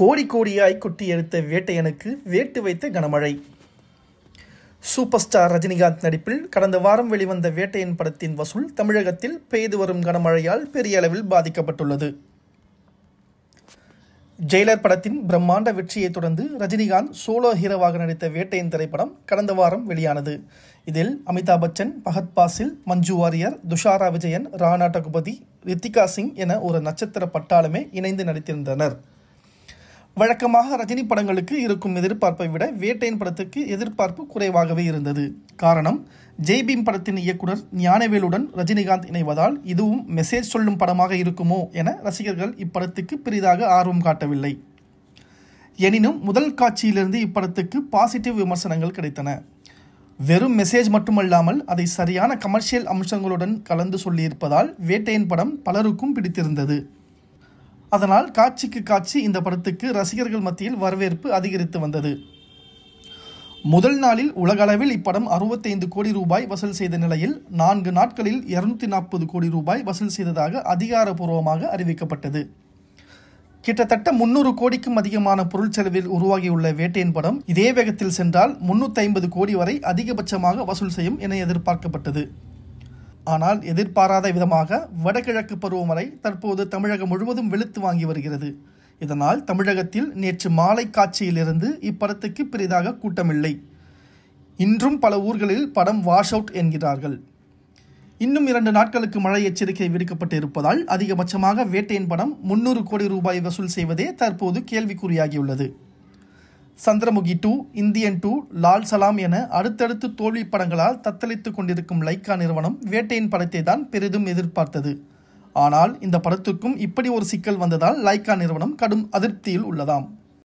கோடி கோடியாய் குட்டி எடுத்த வேட்டையனுக்கு வேட்டு வைத்த கனமழை சூப்பர் ஸ்டார் ரஜினிகாந்த் நடிப்பில் கடந்த வாரம் வெளிவந்த வேட்டையன் படத்தின் வசூல் தமிழகத்தில் பெய்து வரும் கனமழையால் பெரிய அளவில் பாதிக்கப்பட்டுள்ளது ஜெயிலர் படத்தின் பிரம்மாண்ட வெற்றியைத் தொடர்ந்து ரஜினிகாந்த் சோலோ ஹீரோவாக நடித்த வேட்டையின் திரைப்படம் கடந்த வாரம் வெளியானது இதில் அமிதாப் பச்சன் பகத் பாசில் மஞ்சு வாரியர் துஷாரா விஜயன் ராணா டகுபதி ரித்திகா சிங் என ஒரு நட்சத்திர பட்டாளமே இணைந்து நடித்திருந்தனர் வழக்கமாக ரஜினி படங்களுக்கு இருக்கும் எதிர்பார்ப்பை விட வேட்டையின் படத்துக்கு எதிர்பார்ப்பு குறைவாகவே இருந்தது காரணம் ஜெய்பீம் படத்தின் இயக்குனர் ஞானவேலுடன் ரஜினிகாந்த் இணைவதால் இதுவும் மெசேஜ் சொல்லும் படமாக இருக்குமோ என ரசிகர்கள் இப்படத்துக்கு பெரிதாக ஆர்வம் காட்டவில்லை எனினும் முதல் காட்சியிலிருந்து இப்படத்துக்கு பாசிட்டிவ் விமர்சனங்கள் கிடைத்தன வெறும் மெசேஜ் மட்டுமல்லாமல் அதை சரியான கமர்ஷியல் அம்சங்களுடன் கலந்து சொல்லியிருப்பதால் வேட்டையின் படம் பலருக்கும் பிடித்திருந்தது அதனால் காட்சிக்கு காட்சி இந்த படத்துக்கு ரசிகர்கள் மத்தியில் வரவேற்பு அதிகரித்து வந்தது முதல் நாளில் உலகளவில் இப்படம் அறுபத்தைந்து கோடி ரூபாய் வசூல் செய்த நிலையில் நான்கு நாட்களில் இருநூத்தி நாற்பது கோடி ரூபாய் வசூல் செய்ததாக அதிகாரப்பூர்வமாக அறிவிக்கப்பட்டது கிட்டத்தட்ட முன்னூறு கோடிக்கும் அதிகமான பொருள் செலவில் உருவாகியுள்ள வேட்டையின் படம் இதே வேகத்தில் சென்றால் முன்னூத்தி ஐம்பது கோடி வரை அதிகபட்சமாக வசூல் செய்யும் என எதிர்பார்க்கப்பட்டது ஆனால் எதிர்பாராத விதமாக வடகிழக்கு பருவமழை தற்போது தமிழகம் முழுவதும் வெளுத்து வாங்கி வருகிறது இதனால் தமிழகத்தில் நேற்று மாலை காட்சியிலிருந்து இப்படத்துக்கு பெரிதாக கூட்டமில்லை இன்றும் பல ஊர்களில் படம் வாஷ் அவுட் என்கிறார்கள் இன்னும் இரண்டு நாட்களுக்கு மழை எச்சரிக்கை விடுக்கப்பட்டு இருப்பதால் அதிகபட்சமாக வேட்டையின் படம் முன்னூறு கோடி ரூபாய் வசூல் செய்வதே தற்போது கேள்விக்குறியாகியுள்ளது Chandramukhi two Indian two Lal Salaam என அடுத்தடுத்து தோல்வி படங்களால் தத்தளித்துக் கொண்டிருக்கும் லைக்கா நிறுவனம் வேட்டையின் படத்தை தான் பெரிதும் எதிர்பார்த்தது ஆனால் இந்த படத்துக்கும் இப்படி ஒரு சிக்கல் வந்ததால் லைக்கா நிறுவனம் கடும் அதிருப்தியில் உள்ளதாம்